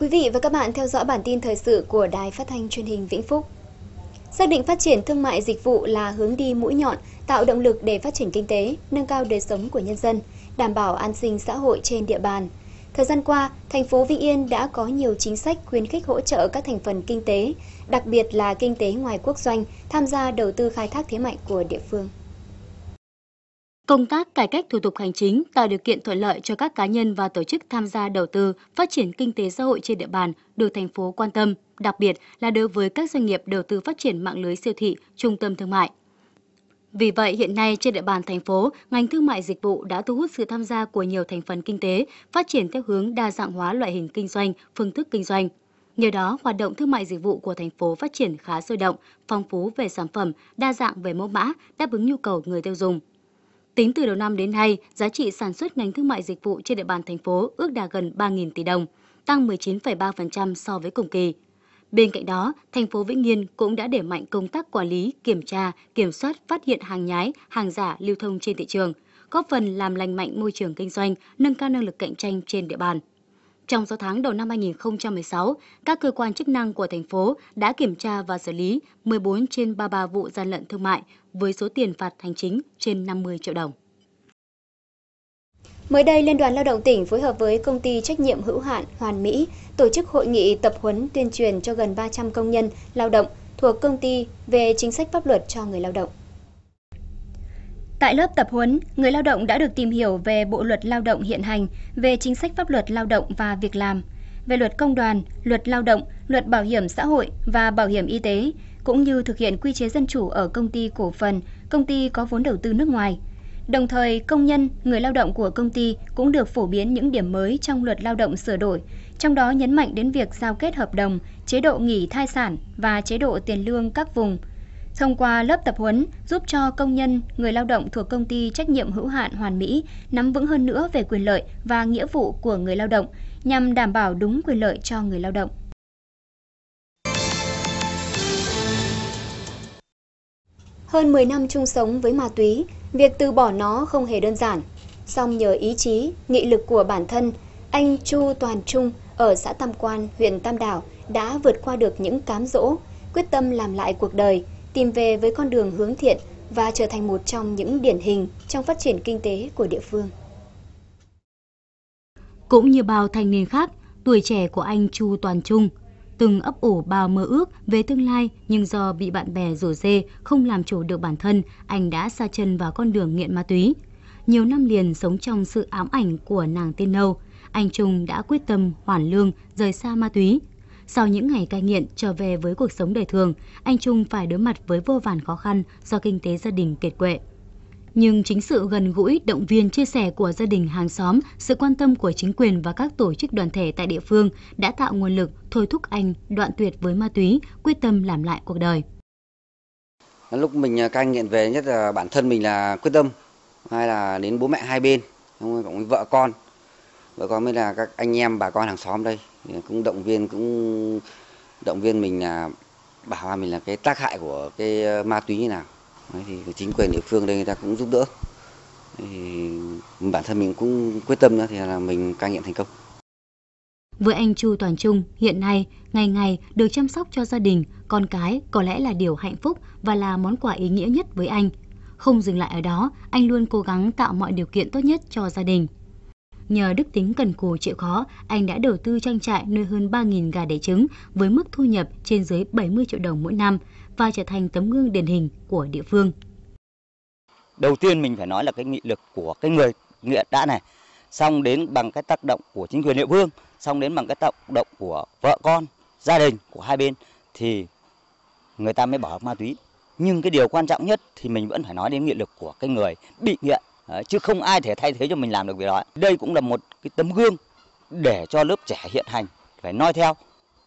quý vị và các bạn theo dõi bản tin thời sự của Đài Phát thanh Truyền hình Vĩnh Phúc. Xác định phát triển thương mại dịch vụ là hướng đi mũi nhọn, tạo động lực để phát triển kinh tế, nâng cao đời sống của nhân dân, đảm bảo an sinh xã hội trên địa bàn. Thời gian qua, thành phố Vĩnh Yên đã có nhiều chính sách khuyến khích hỗ trợ các thành phần kinh tế, đặc biệt là kinh tế ngoài quốc doanh, tham gia đầu tư khai thác thế mạnh của địa phương. Công tác cải cách thủ tục hành chính tạo điều kiện thuận lợi cho các cá nhân và tổ chức tham gia đầu tư, phát triển kinh tế xã hội trên địa bàn được thành phố quan tâm, đặc biệt là đối với các doanh nghiệp đầu tư phát triển mạng lưới siêu thị, trung tâm thương mại. Vì vậy, hiện nay trên địa bàn thành phố, ngành thương mại dịch vụ đã thu hút sự tham gia của nhiều thành phần kinh tế, phát triển theo hướng đa dạng hóa loại hình kinh doanh, phương thức kinh doanh. Nhờ đó, hoạt động thương mại dịch vụ của thành phố phát triển khá sôi động, phong phú về sản phẩm, đa dạng về mẫu mã, đáp ứng nhu cầu người tiêu dùng. Tính từ đầu năm đến nay, giá trị sản xuất ngành thương mại dịch vụ trên địa bàn thành phố ước đạt gần 3.000 tỷ đồng, tăng 19,3% so với cùng kỳ. Bên cạnh đó, thành phố Vĩnh Yên cũng đã đẩy mạnh công tác quản lý, kiểm tra, kiểm soát phát hiện hàng nhái, hàng giả lưu thông trên thị trường, góp phần làm lành mạnh môi trường kinh doanh, nâng cao năng lực cạnh tranh trên địa bàn. Trong số tháng đầu năm 2016, các cơ quan chức năng của thành phố đã kiểm tra và xử lý 14 trên 33 vụ gian lận thương mại với số tiền phạt hành chính trên 50 triệu đồng. Mới đây, Liên đoàn Lao động tỉnh phối hợp với công ty trách nhiệm hữu hạn Hoàn Mỹ tổ chức hội nghị tập huấn tuyên truyền cho gần 300 công nhân lao động thuộc công ty về chính sách pháp luật cho người lao động. Tại lớp tập huấn, người lao động đã được tìm hiểu về bộ luật lao động hiện hành, về chính sách pháp luật lao động và việc làm, về luật công đoàn, luật lao động, luật bảo hiểm xã hội và bảo hiểm y tế, cũng như thực hiện quy chế dân chủ ở công ty cổ phần, công ty có vốn đầu tư nước ngoài. Đồng thời, công nhân, người lao động của công ty cũng được phổ biến những điểm mới trong luật lao động sửa đổi, trong đó nhấn mạnh đến việc giao kết hợp đồng, chế độ nghỉ thai sản và chế độ tiền lương các vùng – Thông qua lớp tập huấn giúp cho công nhân, người lao động thuộc công ty trách nhiệm hữu hạn Hoàn Mỹ nắm vững hơn nữa về quyền lợi và nghĩa vụ của người lao động nhằm đảm bảo đúng quyền lợi cho người lao động. Hơn 10 năm chung sống với ma túy, việc từ bỏ nó không hề đơn giản. Song nhờ ý chí, nghị lực của bản thân, anh Chu Toàn Trung ở xã Tam Quan, huyện Tam Đảo đã vượt qua được những cám dỗ, quyết tâm làm lại cuộc đời – tìm về với con đường hướng thiện và trở thành một trong những điển hình trong phát triển kinh tế của địa phương. Cũng như bao thanh niên khác, tuổi trẻ của anh Chu Toàn Trung từng ấp ủ bao mơ ước về tương lai nhưng do bị bạn bè rủ dê không làm chủ được bản thân, anh đã xa chân vào con đường nghiện ma túy. Nhiều năm liền sống trong sự ám ảnh của nàng tiên nâu, anh Trung đã quyết tâm hoàn lương rời xa ma túy sau những ngày cai nghiện trở về với cuộc sống đời thường, anh Trung phải đối mặt với vô vàn khó khăn do kinh tế gia đình kiệt quệ. Nhưng chính sự gần gũi, động viên, chia sẻ của gia đình hàng xóm, sự quan tâm của chính quyền và các tổ chức đoàn thể tại địa phương đã tạo nguồn lực thôi thúc anh đoạn tuyệt với ma túy, quyết tâm làm lại cuộc đời. Lúc mình à, cai nghiện về nhất là bản thân mình là quyết tâm, hay là đến bố mẹ hai bên, vợ con bà con mới là các anh em bà con hàng xóm đây cũng động viên cũng động viên mình là bảo mình là cái tác hại của cái ờ, ma túy như nào Đấy, thì chính quyền địa phương đây người ta cũng giúp đỡ thì bản thân mình cũng quyết tâm nữa thì là mình cai nghiện thành công với anh Chu Toàn Trung, hiện nay, ngày ngày được chăm sóc cho gia đình, con cái có lẽ là điều hạnh phúc và là món quà ý nghĩa nhất với anh. Không dừng lại ở đó, anh luôn cố gắng tạo mọi điều kiện tốt nhất cho gia đình. Nhờ đức tính cần cù chịu khó, anh đã đầu tư trang trại nuôi hơn 3.000 gà đẻ trứng với mức thu nhập trên dưới 70 triệu đồng mỗi năm và trở thành tấm gương điển hình của địa phương. Đầu tiên mình phải nói là cái nghị lực của cái người nghiện đã này, xong đến bằng cái tác động của chính quyền địa phương, xong đến bằng cái tác động của vợ con, gia đình của hai bên thì người ta mới bỏ ma túy. Nhưng cái điều quan trọng nhất thì mình vẫn phải nói đến nghị lực của cái người bị nghiện Ờ, chứ không ai thể thay thế cho mình làm được việc đó đây cũng là một cái tấm gương để cho lớp trẻ hiện hành phải noi theo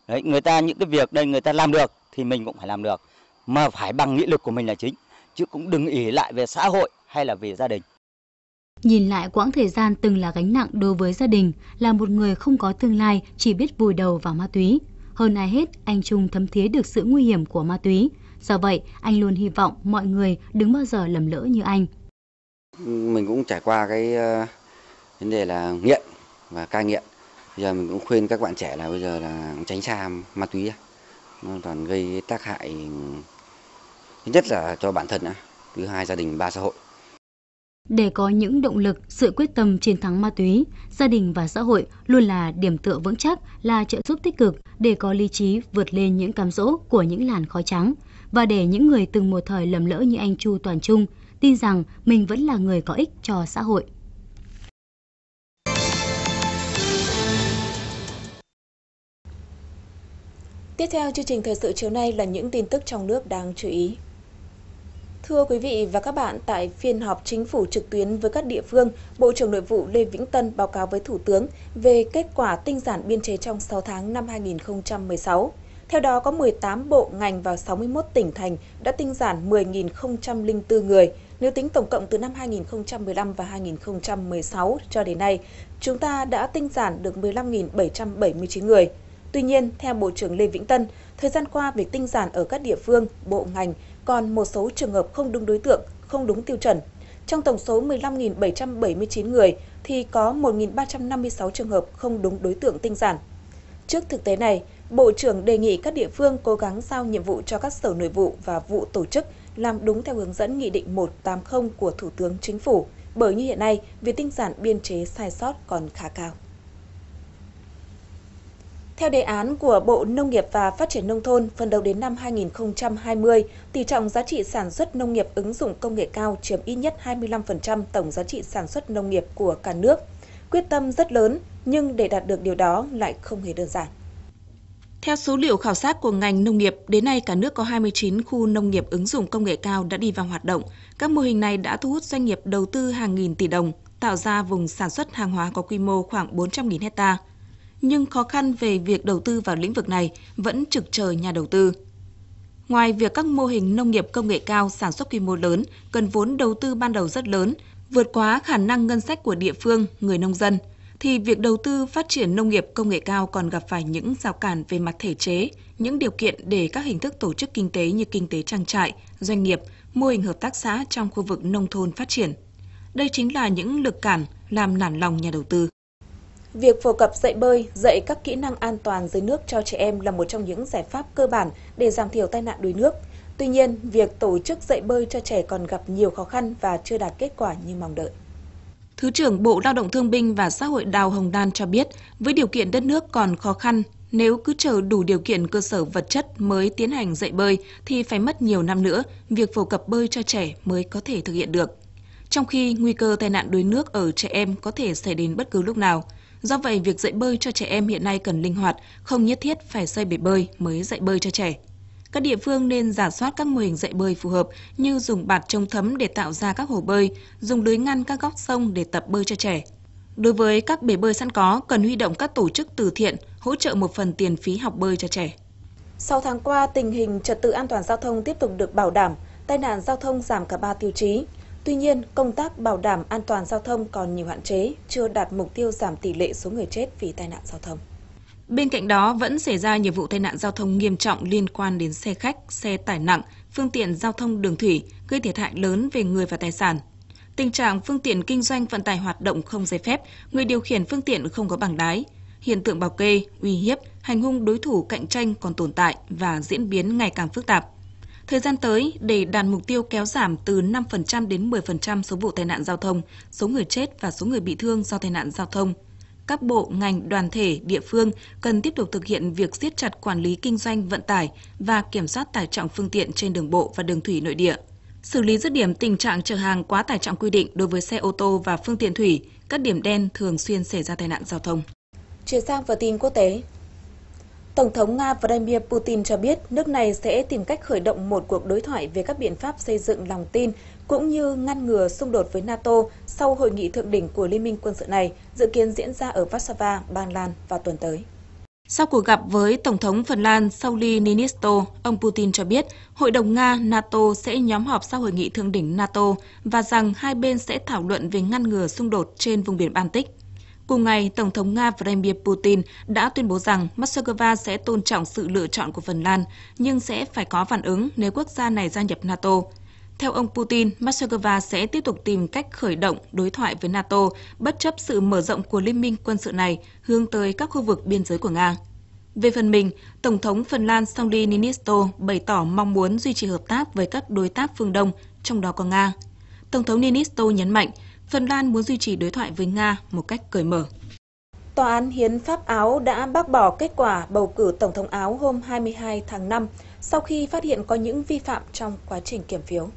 đấy người ta những cái việc đây người ta làm được thì mình cũng phải làm được mà phải bằng nghị lực của mình là chính chứ cũng đừng ỉ lại về xã hội hay là về gia đình Nhìn lại quãng thời gian từng là gánh nặng đối với gia đình, là một người không có tương lai, chỉ biết vùi đầu vào ma túy. Hơn ai hết, anh Trung thấm thía được sự nguy hiểm của ma túy. Do vậy, anh luôn hy vọng mọi người đừng bao giờ lầm lỡ như anh mình cũng trải qua cái ờ, vấn đề là nghiện và cai nghiện bây giờ mình cũng khuyên các bạn trẻ là bây giờ là tránh xa ma túy nó toàn gây tác hại thứ nhất là cho bản thân thứ hai gia đình ba xã hội để có những động lực, sự quyết tâm chiến thắng ma túy, gia đình và xã hội luôn là điểm tựa vững chắc, là trợ giúp tích cực để có lý trí vượt lên những cám dỗ của những làn khói trắng và để những người từng một thời lầm lỡ như anh Chu Toàn Trung tin rằng mình vẫn là người có ích cho xã hội. Tiếp theo chương trình thời sự chiều nay là những tin tức trong nước đáng chú ý. Thưa quý vị và các bạn, tại phiên họp chính phủ trực tuyến với các địa phương, Bộ trưởng Nội vụ Lê Vĩnh Tân báo cáo với Thủ tướng về kết quả tinh giản biên chế trong 6 tháng năm 2016. Theo đó, có 18 bộ ngành và 61 tỉnh thành đã tinh giản 10.004 người, nếu tính tổng cộng từ năm 2015 và 2016 cho đến nay, chúng ta đã tinh giản được 15.779 người. Tuy nhiên, theo Bộ trưởng Lê Vĩnh Tân, thời gian qua việc tinh giản ở các địa phương, bộ ngành còn một số trường hợp không đúng đối tượng, không đúng tiêu chuẩn. Trong tổng số 15.779 người thì có 1.356 trường hợp không đúng đối tượng tinh giản. Trước thực tế này, Bộ trưởng đề nghị các địa phương cố gắng giao nhiệm vụ cho các sở nội vụ và vụ tổ chức làm đúng theo hướng dẫn Nghị định 180 của Thủ tướng Chính phủ, bởi như hiện nay, việc tinh giản biên chế sai sót còn khá cao. Theo đề án của Bộ Nông nghiệp và Phát triển Nông thôn, phần đầu đến năm 2020, tỷ trọng giá trị sản xuất nông nghiệp ứng dụng công nghệ cao chiếm ít nhất 25% tổng giá trị sản xuất nông nghiệp của cả nước. Quyết tâm rất lớn, nhưng để đạt được điều đó lại không hề đơn giản. Theo số liệu khảo sát của ngành nông nghiệp, đến nay cả nước có 29 khu nông nghiệp ứng dụng công nghệ cao đã đi vào hoạt động. Các mô hình này đã thu hút doanh nghiệp đầu tư hàng nghìn tỷ đồng, tạo ra vùng sản xuất hàng hóa có quy mô khoảng 400.000 hecta. Nhưng khó khăn về việc đầu tư vào lĩnh vực này vẫn trực chờ nhà đầu tư. Ngoài việc các mô hình nông nghiệp công nghệ cao sản xuất quy mô lớn cần vốn đầu tư ban đầu rất lớn, vượt quá khả năng ngân sách của địa phương, người nông dân – thì việc đầu tư phát triển nông nghiệp công nghệ cao còn gặp phải những rào cản về mặt thể chế, những điều kiện để các hình thức tổ chức kinh tế như kinh tế trang trại, doanh nghiệp, mô hình hợp tác xã trong khu vực nông thôn phát triển. Đây chính là những lực cản làm nản lòng nhà đầu tư. Việc phổ cập dạy bơi, dạy các kỹ năng an toàn dưới nước cho trẻ em là một trong những giải pháp cơ bản để giảm thiểu tai nạn đuối nước. Tuy nhiên, việc tổ chức dạy bơi cho trẻ còn gặp nhiều khó khăn và chưa đạt kết quả như mong đợi. Thứ trưởng Bộ Lao động Thương binh và Xã hội Đào Hồng Đan cho biết, với điều kiện đất nước còn khó khăn, nếu cứ chờ đủ điều kiện cơ sở vật chất mới tiến hành dạy bơi thì phải mất nhiều năm nữa, việc phổ cập bơi cho trẻ mới có thể thực hiện được. Trong khi nguy cơ tai nạn đuối nước ở trẻ em có thể xảy đến bất cứ lúc nào, do vậy việc dạy bơi cho trẻ em hiện nay cần linh hoạt, không nhất thiết phải xây bể bơi mới dạy bơi cho trẻ. Các địa phương nên giả soát các mô hình dạy bơi phù hợp như dùng bạt trông thấm để tạo ra các hồ bơi, dùng lưới ngăn các góc sông để tập bơi cho trẻ. Đối với các bể bơi sẵn có, cần huy động các tổ chức từ thiện hỗ trợ một phần tiền phí học bơi cho trẻ. Sau tháng qua, tình hình trật tự an toàn giao thông tiếp tục được bảo đảm, tai nạn giao thông giảm cả 3 tiêu chí. Tuy nhiên, công tác bảo đảm an toàn giao thông còn nhiều hạn chế, chưa đạt mục tiêu giảm tỷ lệ số người chết vì tai nạn giao thông. Bên cạnh đó vẫn xảy ra nhiều vụ tai nạn giao thông nghiêm trọng liên quan đến xe khách, xe tải nặng, phương tiện giao thông đường thủy gây thiệt hại lớn về người và tài sản. Tình trạng phương tiện kinh doanh vận tải hoạt động không giấy phép, người điều khiển phương tiện không có bảng lái, hiện tượng bảo kê, uy hiếp, hành hung đối thủ cạnh tranh còn tồn tại và diễn biến ngày càng phức tạp. Thời gian tới, để đạt mục tiêu kéo giảm từ 5% đến 10% số vụ tai nạn giao thông, số người chết và số người bị thương do tai nạn giao thông, các bộ, ngành, đoàn thể, địa phương cần tiếp tục thực hiện việc siết chặt quản lý kinh doanh vận tải và kiểm soát tải trọng phương tiện trên đường bộ và đường thủy nội địa. Xử lý dứt điểm tình trạng chở hàng quá tải trọng quy định đối với xe ô tô và phương tiện thủy, các điểm đen thường xuyên xảy ra tai nạn giao thông. Chuyển sang phần tin quốc tế. Tổng thống Nga Vladimir Putin cho biết nước này sẽ tìm cách khởi động một cuộc đối thoại về các biện pháp xây dựng lòng tin cũng như ngăn ngừa xung đột với NATO sau hội nghị thượng đỉnh của Liên minh quân sự này dự kiến diễn ra ở Warsaw, Ba Lan vào tuần tới. Sau cuộc gặp với Tổng thống Phần Lan Sauli Niinisto, ông Putin cho biết Hội đồng Nga-NATO sẽ nhóm họp sau hội nghị thượng đỉnh NATO và rằng hai bên sẽ thảo luận về ngăn ngừa xung đột trên vùng biển Baltic. Cùng ngày, Tổng thống Nga Vladimir Putin đã tuyên bố rằng Moscow sẽ tôn trọng sự lựa chọn của Phần Lan, nhưng sẽ phải có phản ứng nếu quốc gia này gia nhập NATO. Theo ông Putin, Moscow sẽ tiếp tục tìm cách khởi động đối thoại với NATO bất chấp sự mở rộng của liên minh quân sự này hướng tới các khu vực biên giới của Nga. Về phần mình, Tổng thống Phần Lan Sauli Niinisto bày tỏ mong muốn duy trì hợp tác với các đối tác phương Đông, trong đó có Nga. Tổng thống Niinisto nhấn mạnh, Phần Lan muốn duy trì đối thoại với Nga một cách cởi mở. Tòa án Hiến pháp Áo đã bác bỏ kết quả bầu cử Tổng thống Áo hôm 22 tháng 5 sau khi phát hiện có những vi phạm trong quá trình kiểm phiếu.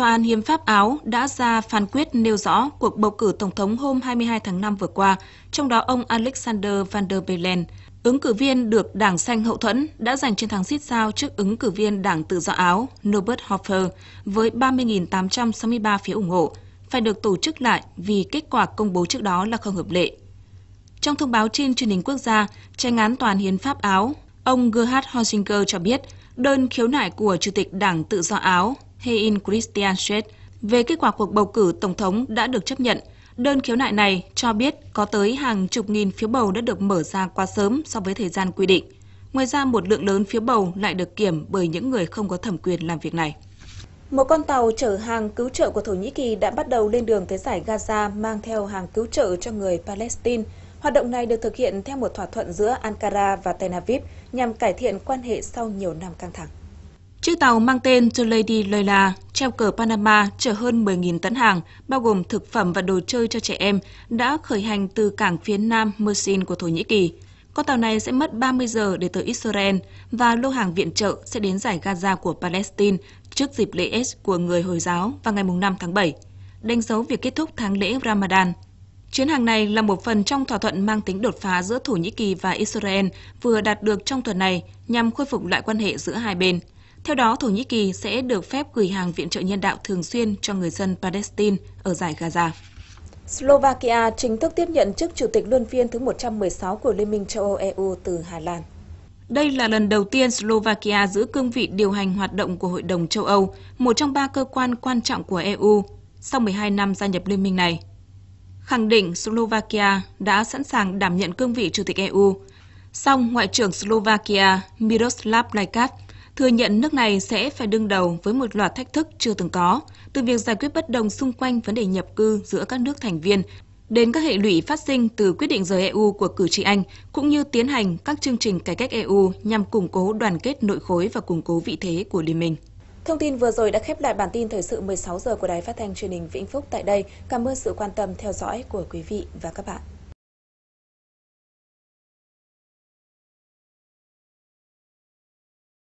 Tòa án Hiến pháp Áo đã ra phán quyết nêu rõ cuộc bầu cử Tổng thống hôm 22 tháng 5 vừa qua, trong đó ông Alexander Van der Bellen, ứng cử viên được Đảng Xanh hậu thuẫn, đã giành chiến thắng xít sao trước ứng cử viên Đảng Tự do Áo Norbert Hofer với 30.863 phiếu ủng hộ, phải được tổ chức lại vì kết quả công bố trước đó là không hợp lệ. Trong thông báo trên truyền hình quốc gia, tranh án toàn hiến pháp Áo, ông Gerhard Hosinger cho biết đơn khiếu nại của Chủ tịch Đảng Tự do Áo Hein Christian Schwed về kết quả cuộc bầu cử tổng thống đã được chấp nhận. Đơn khiếu nại này cho biết có tới hàng chục nghìn phiếu bầu đã được mở ra quá sớm so với thời gian quy định. Ngoài ra, một lượng lớn phiếu bầu lại được kiểm bởi những người không có thẩm quyền làm việc này. Một con tàu chở hàng cứu trợ của Thổ Nhĩ Kỳ đã bắt đầu lên đường tới giải Gaza mang theo hàng cứu trợ cho người Palestine. Hoạt động này được thực hiện theo một thỏa thuận giữa Ankara và Tel Aviv nhằm cải thiện quan hệ sau nhiều năm căng thẳng. Chiếc tàu mang tên The Lady Leila treo cờ Panama chở hơn 10.000 tấn hàng, bao gồm thực phẩm và đồ chơi cho trẻ em, đã khởi hành từ cảng phía nam Mersin của Thổ Nhĩ Kỳ. Con tàu này sẽ mất 30 giờ để tới Israel và lô hàng viện trợ sẽ đến giải Gaza của Palestine trước dịp lễ Es của người Hồi giáo vào ngày 5 tháng 7, đánh dấu việc kết thúc tháng lễ Ramadan. Chuyến hàng này là một phần trong thỏa thuận mang tính đột phá giữa Thổ Nhĩ Kỳ và Israel vừa đạt được trong tuần này nhằm khôi phục lại quan hệ giữa hai bên – theo đó, Thổ Nhĩ Kỳ sẽ được phép gửi hàng viện trợ nhân đạo thường xuyên cho người dân Palestine ở giải Gaza. Slovakia chính thức tiếp nhận chức chủ tịch luân phiên thứ 116 của Liên minh châu Âu EU từ Hà Lan. Đây là lần đầu tiên Slovakia giữ cương vị điều hành hoạt động của Hội đồng châu Âu, một trong ba cơ quan quan trọng của EU, sau 12 năm gia nhập liên minh này. Khẳng định Slovakia đã sẵn sàng đảm nhận cương vị chủ tịch EU, song Ngoại trưởng Slovakia Miroslav Lajcak thừa nhận nước này sẽ phải đương đầu với một loạt thách thức chưa từng có, từ việc giải quyết bất đồng xung quanh vấn đề nhập cư giữa các nước thành viên đến các hệ lụy phát sinh từ quyết định rời EU của cử tri Anh, cũng như tiến hành các chương trình cải cách EU nhằm củng cố đoàn kết nội khối và củng cố vị thế của Liên minh. Thông tin vừa rồi đã khép lại bản tin thời sự 16 giờ của Đài Phát thanh truyền hình Vĩnh Phúc tại đây. Cảm ơn sự quan tâm theo dõi của quý vị và các bạn.